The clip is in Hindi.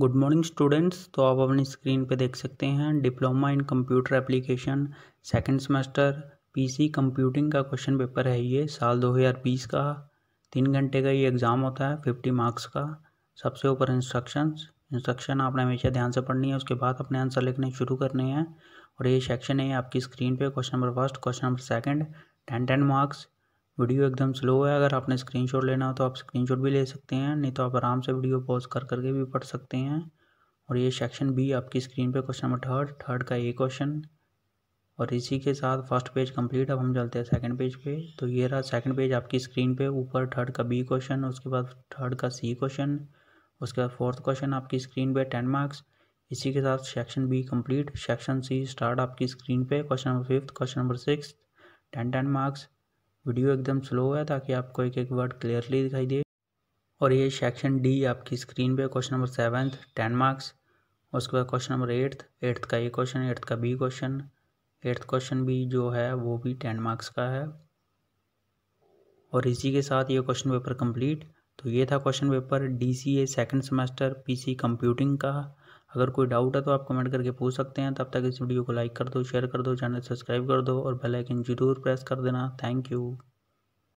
गुड मॉर्निंग स्टूडेंट्स तो आप अपनी स्क्रीन पे देख सकते हैं diploma in computer application second semester PC computing का क्वेश्चन पेपर है ये साल 2020 का तीन घंटे का ये एग्ज़ाम होता है फिफ्टी मार्क्स का सबसे ऊपर इंस्ट्रक्शंस इंस्ट्रक्शन आपने हमेशा ध्यान से पढ़नी है उसके बाद अपने आंसर लिखने शुरू करने हैं और ये सेक्शन है आपकी स्क्रीन पर question number first question number second ten ten marks video एकदम स्लो है अगर आपने स्क्रीनशॉट लेना हो तो आप स्क्रीनशॉट भी ले सकते हैं नहीं तो आप आराम से वीडियो पॉज कर करके भी पढ़ सकते हैं और ये सेक्शन बी आपकी स्क्रीन पे क्वेश्चन नंबर थर्ड थर्ड का ए क्वेश्चन और इसी के साथ फर्स्ट पेज कंप्लीट अब हम चलते हैं सेकंड पेज पे तो ये रहा सेकंड पेज आपकी स्क्रीन पे ऊपर थर्ड का बी क्वेश्चन उसके बाद थर्ड का सी क्वेश्चन उसके बाद फोर्थ क्वेश्चन आपकी स्क्रीन पे टेन मार्क्स इसी के साथ section B complete section C start आपकी स्क्रीन पे question number fifth question number six ten ten marks video एकदम स्लो है ताकि आपको एक एक वर्ड क्लियरली दिखाई दे और ये सेक्शन डी आपकी स्क्रीन पे question number seventh ten marks उसके बाद क्वेश्चन नंबर एट्थ एट्थ का ये क्वेश्चन एट्थ का बी क्वेश्चन एट्थ क्वेश्चन भी जो है वो भी टेन मार्क्स का है और इसी के साथ ये क्वेश्चन पेपर कंप्लीट तो ये था question paper D C A second semester P C computing का अगर कोई डाउट है तो आप कमेंट करके पूछ सकते हैं तब तक इस वीडियो को लाइक कर दो शेयर कर दो चैनल सब्सक्राइब कर दो और बेल आइकन जरूर प्रेस कर देना थैंक यू